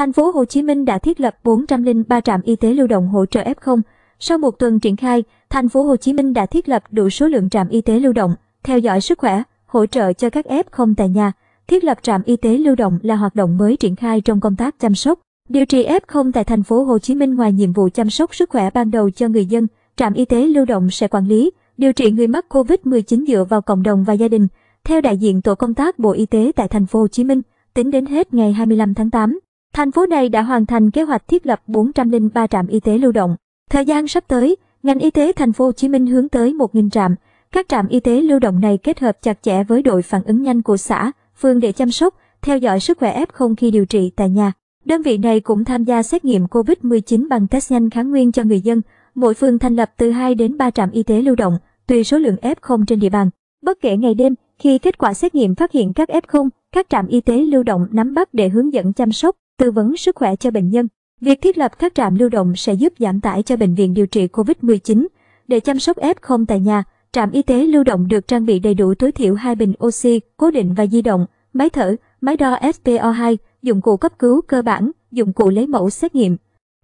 Thành phố Hồ Chí Minh đã thiết lập 403 trạm y tế lưu động hỗ trợ F0. Sau một tuần triển khai, thành phố Hồ Chí Minh đã thiết lập đủ số lượng trạm y tế lưu động, theo dõi sức khỏe, hỗ trợ cho các F0 tại nhà. Thiết lập trạm y tế lưu động là hoạt động mới triển khai trong công tác chăm sóc, điều trị F0 tại thành phố Hồ Chí Minh ngoài nhiệm vụ chăm sóc sức khỏe ban đầu cho người dân, trạm y tế lưu động sẽ quản lý, điều trị người mắc COVID-19 dựa vào cộng đồng và gia đình. Theo đại diện tổ công tác Bộ Y tế tại thành phố Hồ Chí Minh, tính đến hết ngày 25 tháng 8, Thành phố này đã hoàn thành kế hoạch thiết lập 403 trạm y tế lưu động. Thời gian sắp tới, ngành y tế thành phố Hồ Chí Minh hướng tới 1.000 trạm. Các trạm y tế lưu động này kết hợp chặt chẽ với đội phản ứng nhanh của xã, phường để chăm sóc, theo dõi sức khỏe F0 khi điều trị tại nhà. Đơn vị này cũng tham gia xét nghiệm COVID-19 bằng test nhanh kháng nguyên cho người dân. Mỗi phường thành lập từ 2 đến 3 trạm y tế lưu động, tùy số lượng F0 trên địa bàn. Bất kể ngày đêm, khi kết quả xét nghiệm phát hiện các F0, các trạm y tế lưu động nắm bắt để hướng dẫn chăm sóc, tư vấn sức khỏe cho bệnh nhân. Việc thiết lập các trạm lưu động sẽ giúp giảm tải cho bệnh viện điều trị COVID-19. Để chăm sóc F0 tại nhà, trạm y tế lưu động được trang bị đầy đủ tối thiểu hai bình oxy cố định và di động, máy thở, máy đo SpO2, dụng cụ cấp cứu cơ bản, dụng cụ lấy mẫu xét nghiệm,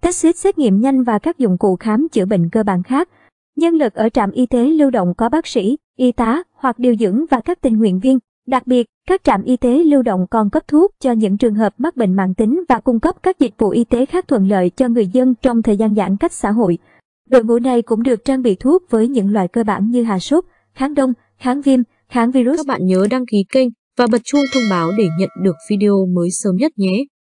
test kit xét nghiệm nhanh và các dụng cụ khám chữa bệnh cơ bản khác. Nhân lực ở trạm y tế lưu động có bác sĩ, y tá hoặc điều dưỡng và các tình nguyện viên. Đặc biệt, các trạm y tế lưu động còn cấp thuốc cho những trường hợp mắc bệnh mạng tính và cung cấp các dịch vụ y tế khác thuận lợi cho người dân trong thời gian giãn cách xã hội. Đội ngũ này cũng được trang bị thuốc với những loại cơ bản như hạ sốt, kháng đông, kháng viêm, kháng virus. Các bạn nhớ đăng ký kênh và bật chuông thông báo để nhận được video mới sớm nhất nhé.